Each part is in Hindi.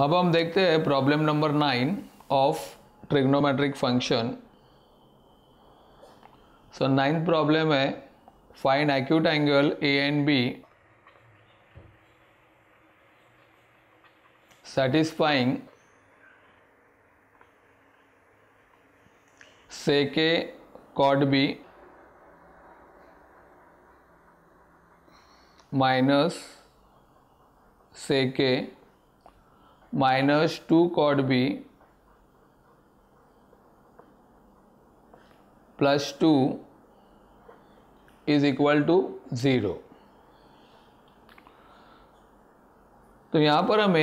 अब हम देखते हैं problem number nine of trigonometric function so ninth problem है find acute angle A and B satisfying sec A cot B minus sec A minus two cot B plus two is equal to zero तो यहाँ पर हमें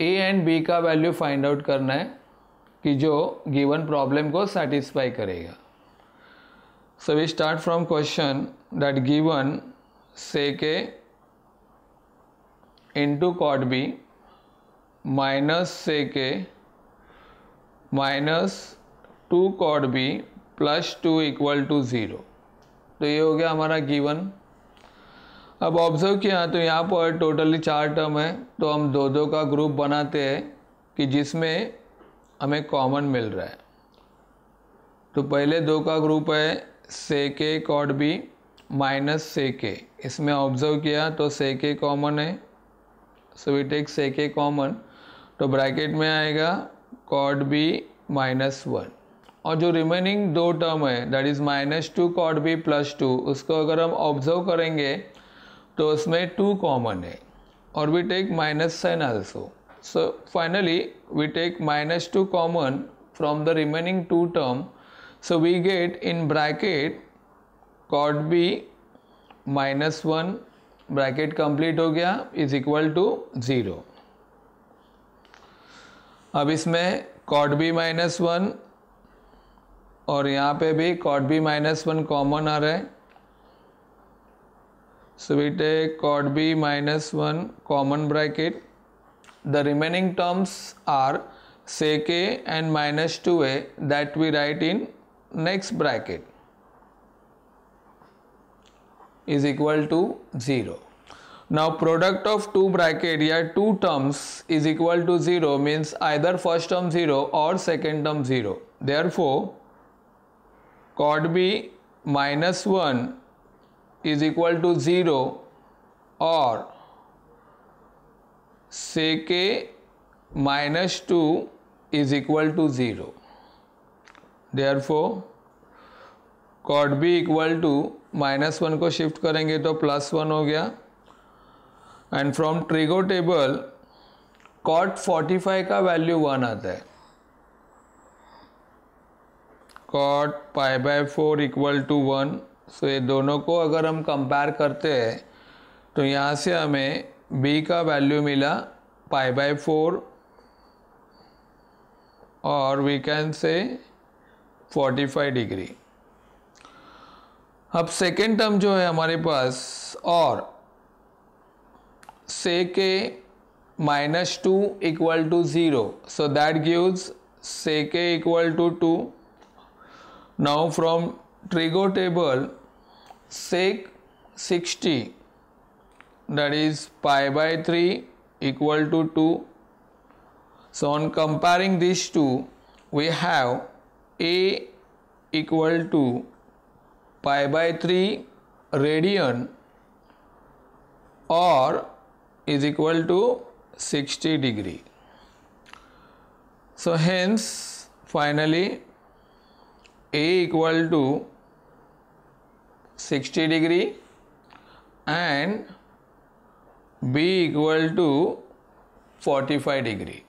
ए एंड बी का वैल्यू फाइंड आउट करना है कि जो गिवन प्रॉब्लम को सेटिस्फाई करेगा so we start from question that given sec A into cot B minus sec A minus two cot B plus two equal to zero तो ये हो गया हमारा गिवन अब ऑब्जर्व किया तो यहाँ पर टोटली चार टर्म है तो हम दो दो का ग्रुप बनाते हैं कि जिसमें हमें कॉमन मिल रहा है तो पहले दो का ग्रुप है से A cot B minus sec के इसमें ऑब्जर्व किया तो से के कॉमन है सो वी टेक से के कॉमन तो ब्रैकेट में आएगा कॉड बी माइनस वन और जो रिमेनिंग दो टर्म है that is minus two cot B plus two उसको अगर हम ऑब्जर्व करेंगे तो उसमें टू कॉमन है और we take minus sign also so finally we take minus two common from the remaining two term so we get in bracket cot B minus one bracket complete हो गया इज इक्वल टू ज़ीरो अब इसमें कॉट बी माइनस वन और यहाँ पे भी cot B minus one common आ रहा है स्वीटे cot B minus one common bracket the remaining terms are sec A and minus two a that we write in next bracket is equal to zero Now product of two bracket या two terms is equal to 0 means either first term 0 or second term 0. Therefore, cot B minus 1 is equal to 0 or sec A minus 2 is equal to 0. Therefore, cot B equal to minus one को शिफ्ट करेंगे तो प्लस वन हो गया and from trigo table cot 45 का वैल्यू वन आता है cot pi by four equal to one so ये दोनों को अगर हम कंपेयर करते हैं तो यहाँ से हमें बी का वैल्यू मिला पाई बाय फोर और वी कैन से 45 डिग्री अब सेकेंड टर्म जो है हमारे पास और say k minus 2 equal to 0 so that gives say k equal to 2 now from trigo table sec 60 that is pi by 3 equal to 2 so on comparing these two we have a equal to pi by 3 radian or is equal to 60 degree. So hence finally A equal to 60 degree and B equal to 45 degree.